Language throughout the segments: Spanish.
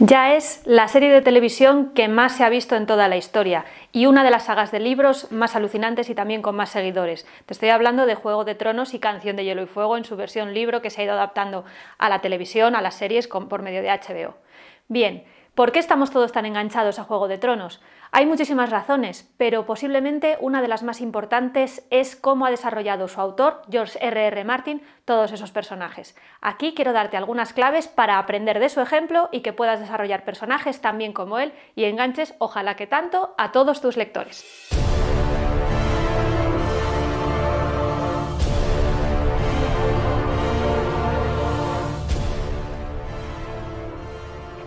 Ya es la serie de televisión que más se ha visto en toda la historia y una de las sagas de libros más alucinantes y también con más seguidores. Te estoy hablando de Juego de Tronos y Canción de Hielo y Fuego en su versión libro que se ha ido adaptando a la televisión, a las series por medio de HBO. Bien, ¿Por qué estamos todos tan enganchados a Juego de Tronos? Hay muchísimas razones, pero posiblemente una de las más importantes es cómo ha desarrollado su autor, George R.R. Martin, todos esos personajes. Aquí quiero darte algunas claves para aprender de su ejemplo y que puedas desarrollar personajes tan bien como él y enganches, ojalá que tanto, a todos tus lectores.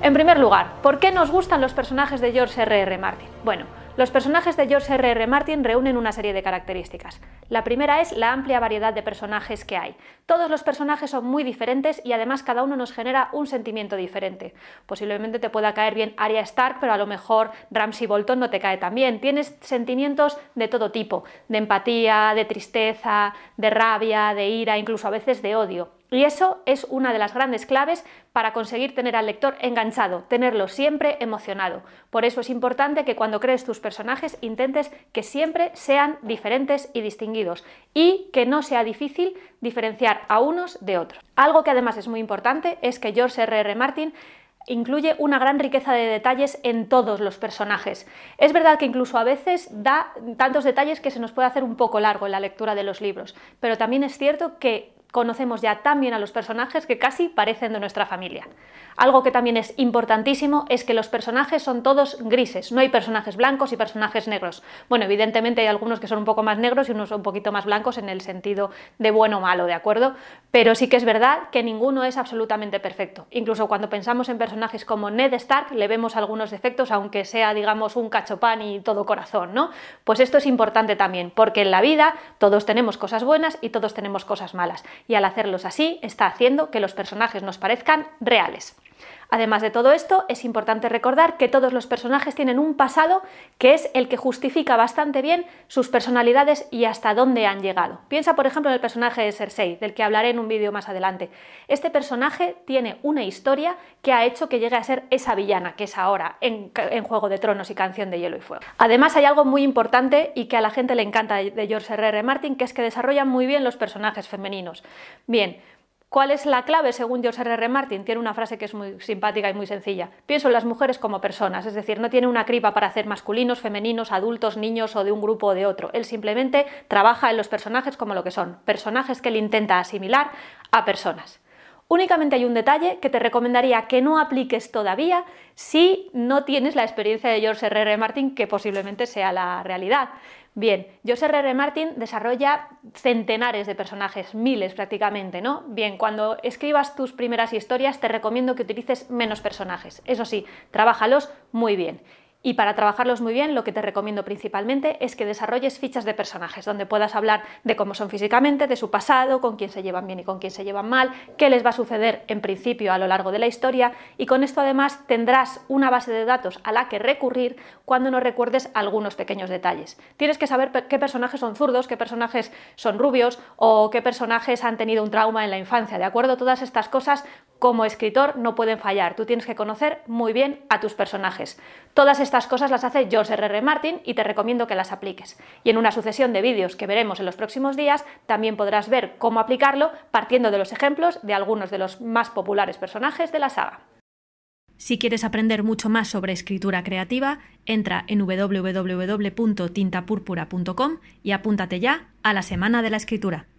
En primer lugar, ¿por qué nos gustan los personajes de George R.R. Martin? Bueno, los personajes de George R.R. Martin reúnen una serie de características. La primera es la amplia variedad de personajes que hay. Todos los personajes son muy diferentes y además cada uno nos genera un sentimiento diferente. Posiblemente te pueda caer bien Arya Stark, pero a lo mejor Ramsay Bolton no te cae tan bien. Tienes sentimientos de todo tipo, de empatía, de tristeza, de rabia, de ira, incluso a veces de odio. Y eso es una de las grandes claves para conseguir tener al lector enganchado, tenerlo siempre emocionado. Por eso es importante que cuando crees tus personajes intentes que siempre sean diferentes y distinguidos y que no sea difícil diferenciar a unos de otros. Algo que además es muy importante es que George R.R. R. Martin incluye una gran riqueza de detalles en todos los personajes. Es verdad que incluso a veces da tantos detalles que se nos puede hacer un poco largo en la lectura de los libros, pero también es cierto que conocemos ya tan bien a los personajes que casi parecen de nuestra familia. Algo que también es importantísimo es que los personajes son todos grises, no hay personajes blancos y personajes negros. Bueno, evidentemente hay algunos que son un poco más negros y unos un poquito más blancos en el sentido de bueno o malo, ¿de acuerdo? Pero sí que es verdad que ninguno es absolutamente perfecto. Incluso cuando pensamos en personajes como Ned Stark le vemos algunos defectos, aunque sea, digamos, un cachopán y todo corazón, ¿no? Pues esto es importante también, porque en la vida todos tenemos cosas buenas y todos tenemos cosas malas y al hacerlos así está haciendo que los personajes nos parezcan reales. Además de todo esto, es importante recordar que todos los personajes tienen un pasado que es el que justifica bastante bien sus personalidades y hasta dónde han llegado. Piensa, por ejemplo, en el personaje de Cersei, del que hablaré en un vídeo más adelante. Este personaje tiene una historia que ha hecho que llegue a ser esa villana que es ahora en, Juego de Tronos y Canción de Hielo y Fuego. Además, hay algo muy importante y que a la gente le encanta de George R.R. Martin, que es que desarrollan muy bien los personajes femeninos. Bien, ¿Cuál es la clave? Según George R. Martin, tiene una frase que es muy simpática y muy sencilla. Pienso en las mujeres como personas, es decir, no tiene una cripa para hacer masculinos, femeninos, adultos, niños o de un grupo o de otro. Él simplemente trabaja en los personajes como lo que son, personajes que él intenta asimilar a personas. Únicamente hay un detalle que te recomendaría que no apliques todavía si no tienes la experiencia de George R.R. Martin, que posiblemente sea la realidad. Bien, George R.R. Martin desarrolla centenares de personajes, miles prácticamente, ¿no? Bien, cuando escribas tus primeras historias te recomiendo que utilices menos personajes. Eso sí, trabájalos muy bien. Y para trabajarlos muy bien, lo que te recomiendo principalmente es que desarrolles fichas de personajes, donde puedas hablar de cómo son físicamente, de su pasado, con quién se llevan bien y con quién se llevan mal, qué les va a suceder en principio a lo largo de la historia, y con esto además tendrás una base de datos a la que recurrir cuando no recuerdes algunos pequeños detalles. Tienes que saber qué personajes son zurdos, qué personajes son rubios o qué personajes han tenido un trauma en la infancia, ¿de acuerdo? Todas estas cosas como escritor no pueden fallar. Tú tienes que conocer muy bien a tus personajes. Todas estas cosas las hace George R.R. Martin y te recomiendo que las apliques. Y en una sucesión de vídeos que veremos en los próximos días, también podrás ver cómo aplicarlo partiendo de los ejemplos de algunos de los más populares personajes de la saga. Si quieres aprender mucho más sobre escritura creativa, entra en www.tintapúrpura.com y apúntate ya a la Semana de la Escritura.